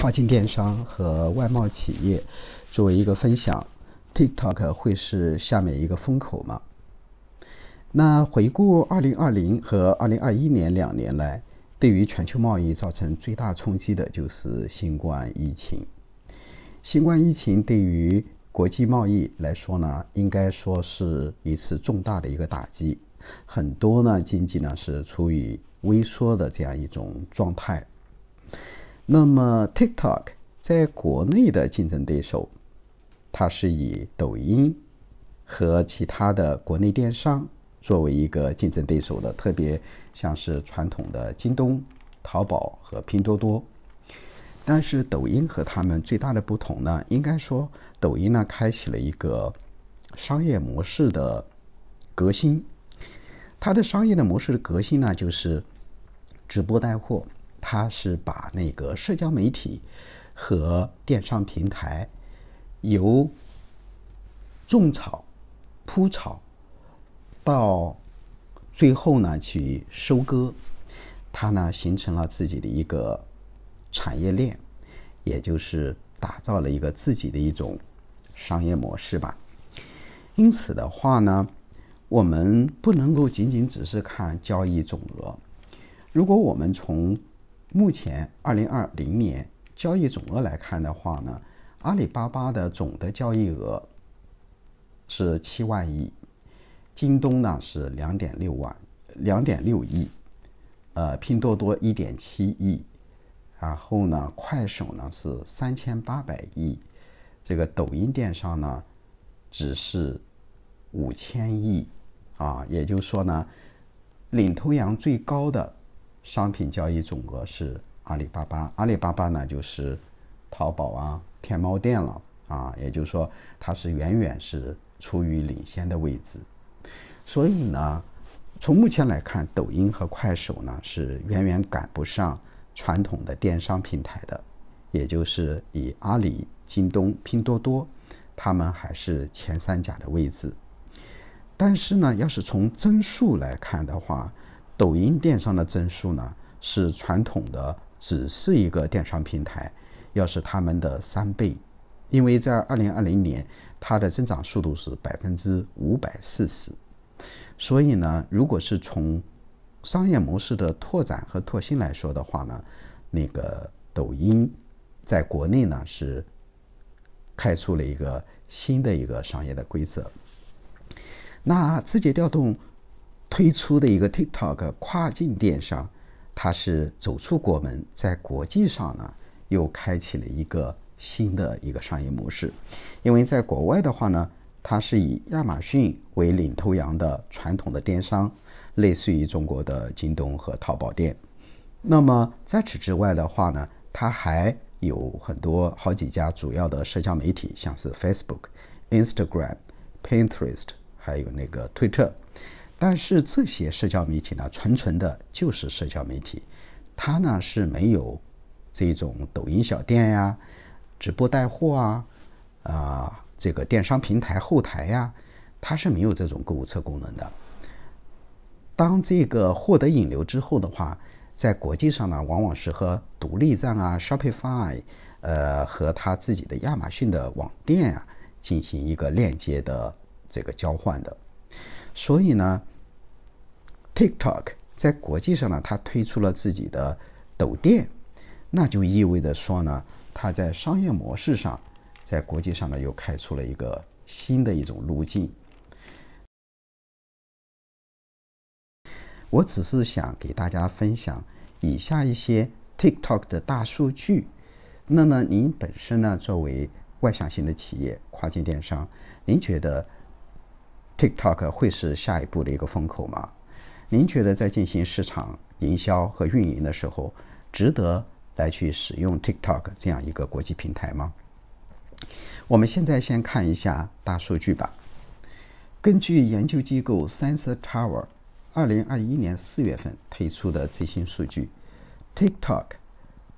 跨境电商和外贸企业作为一个分享，TikTok 会是下面一个风口吗？那回顾二零二零和二零二一年两年来，对于全球贸易造成最大冲击的就是新冠疫情。新冠疫情对于国际贸易来说呢，应该说是一次重大的一个打击，很多呢经济呢是处于微缩的这样一种状态。那么，TikTok 在国内的竞争对手，它是以抖音和其他的国内电商作为一个竞争对手的，特别像是传统的京东、淘宝和拼多多。但是，抖音和他们最大的不同呢，应该说，抖音呢开启了一个商业模式的革新。它的商业的模式的革新呢，就是直播带货。他是把那个社交媒体和电商平台由种草、铺草到最后呢去收割，他呢形成了自己的一个产业链，也就是打造了一个自己的一种商业模式吧。因此的话呢，我们不能够仅仅只是看交易总额，如果我们从目前，二零二零年交易总额来看的话呢，阿里巴巴的总的交易额是七万亿，京东呢是两点六万，两点六亿，呃，拼多多一点七亿，然后呢，快手呢是三千八百亿，这个抖音电商呢只是五千亿，啊，也就是说呢，领头羊最高的。商品交易总额是阿里巴巴，阿里巴巴呢就是淘宝啊、天猫店了啊，也就是说它是远远是处于领先的位置。所以呢，从目前来看，抖音和快手呢是远远赶不上传统的电商平台的，也就是以阿里、京东、拼多多，他们还是前三甲的位置。但是呢，要是从增速来看的话，抖音电商的增速呢，是传统的只是一个电商平台，要是他们的三倍，因为在二零二零年它的增长速度是百分之五百四十，所以呢，如果是从商业模式的拓展和拓新来说的话呢，那个抖音在国内呢是开出了一个新的一个商业的规则，那字节调动。推出的一个 TikTok 跨境电商，它是走出国门，在国际上呢又开启了一个新的一个商业模式。因为在国外的话呢，它是以亚马逊为领头羊的传统的电商，类似于中国的京东和淘宝店。那么在此之外的话呢，它还有很多好几家主要的社交媒体，像是 Facebook、Instagram、Pinterest，还有那个 Twitter。但是这些社交媒体呢，纯纯的就是社交媒体，它呢是没有这种抖音小店呀、直播带货啊、啊这个电商平台后台呀，它是没有这种购物车功能的。当这个获得引流之后的话，在国际上呢，往往是和独立站啊、Shopify，呃和他自己的亚马逊的网店啊，进行一个链接的这个交换的。所以呢，TikTok 在国际上呢，它推出了自己的抖店，那就意味着说呢，它在商业模式上，在国际上呢又开出了一个新的一种路径。我只是想给大家分享以下一些 TikTok 的大数据。那么您本身呢，作为外向型的企业，跨境电商，您觉得？TikTok 会是下一步的一个风口吗？您觉得在进行市场营销和运营的时候，值得来去使用 TikTok 这样一个国际平台吗？我们现在先看一下大数据吧。根据研究机构 Sensor Tower 二零二一年四月份推出的最新数据，TikTok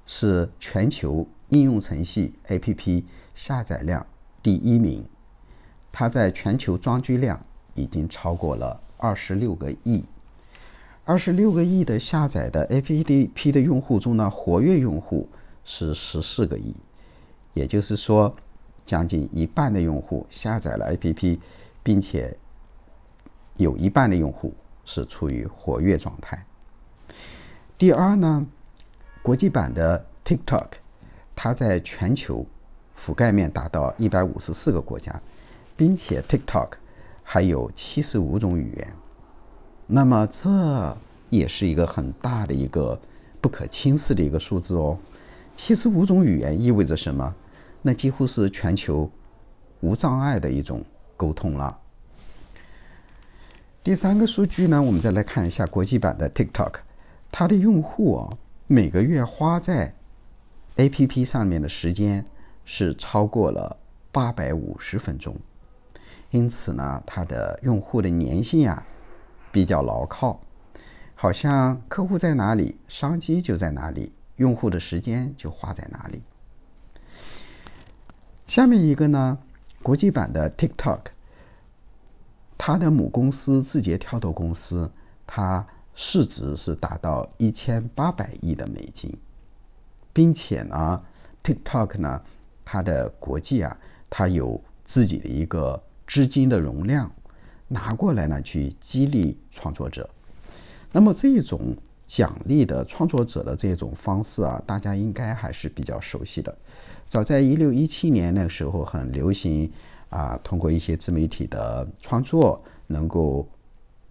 是全球应用程序 APP 下载量第一名，它在全球装机量。已经超过了二十六个亿。二十六个亿的下载的 APP 的用户中呢，活跃用户是十四个亿，也就是说，将近一半的用户下载了 APP，并且有一半的用户是处于活跃状态。第二呢，国际版的 TikTok，它在全球覆盖面达到一百五十四个国家，并且 TikTok。还有七十五种语言，那么这也是一个很大的一个不可轻视的一个数字哦。七十五种语言意味着什么？那几乎是全球无障碍的一种沟通了。第三个数据呢，我们再来看一下国际版的 TikTok，它的用户啊每个月花在 APP 上面的时间是超过了八百五十分钟。因此呢，它的用户的粘性呀比较牢靠，好像客户在哪里，商机就在哪里，用户的时间就花在哪里。下面一个呢，国际版的 TikTok，它的母公司字节跳动公司，它市值是达到一千八百亿的美金，并且呢，TikTok 呢，它的国际啊，它有自己的一个。资金的容量拿过来呢，去激励创作者。那么这种奖励的创作者的这种方式啊，大家应该还是比较熟悉的。早在一六一七年那时候很流行啊，通过一些自媒体的创作，能够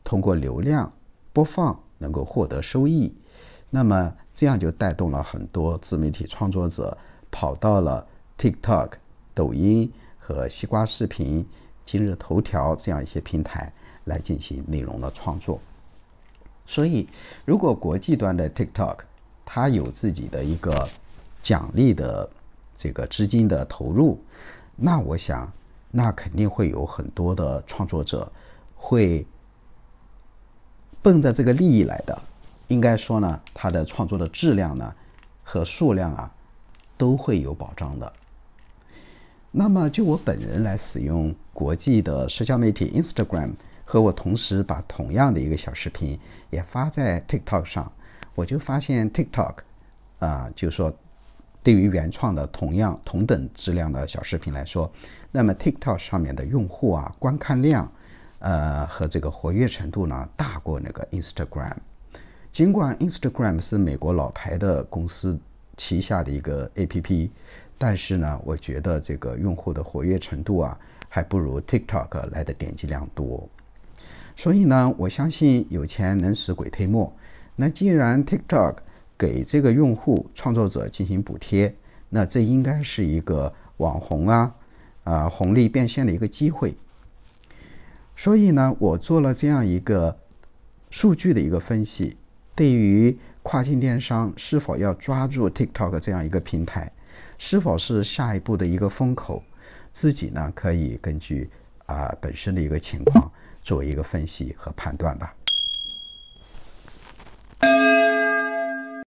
通过流量播放能够获得收益。那么这样就带动了很多自媒体创作者跑到了 TikTok、抖音和西瓜视频。今日头条这样一些平台来进行内容的创作，所以如果国际端的 TikTok 它有自己的一个奖励的这个资金的投入，那我想那肯定会有很多的创作者会奔着这个利益来的。应该说呢，它的创作的质量呢和数量啊都会有保障的。那么，就我本人来使用国际的社交媒体 Instagram，和我同时把同样的一个小视频也发在 TikTok 上，我就发现 TikTok，啊，就是说，对于原创的同样同等质量的小视频来说，那么 TikTok 上面的用户啊，观看量，呃，和这个活跃程度呢，大过那个 Instagram。尽管 Instagram 是美国老牌的公司旗下的一个 APP。但是呢，我觉得这个用户的活跃程度啊，还不如 TikTok 来的点击量多。所以呢，我相信有钱能使鬼推磨。那既然 TikTok 给这个用户创作者进行补贴，那这应该是一个网红啊，呃，红利变现的一个机会。所以呢，我做了这样一个数据的一个分析，对于跨境电商是否要抓住 TikTok 这样一个平台。是否是下一步的一个风口，自己呢可以根据啊本身的一个情况做一个分析和判断吧。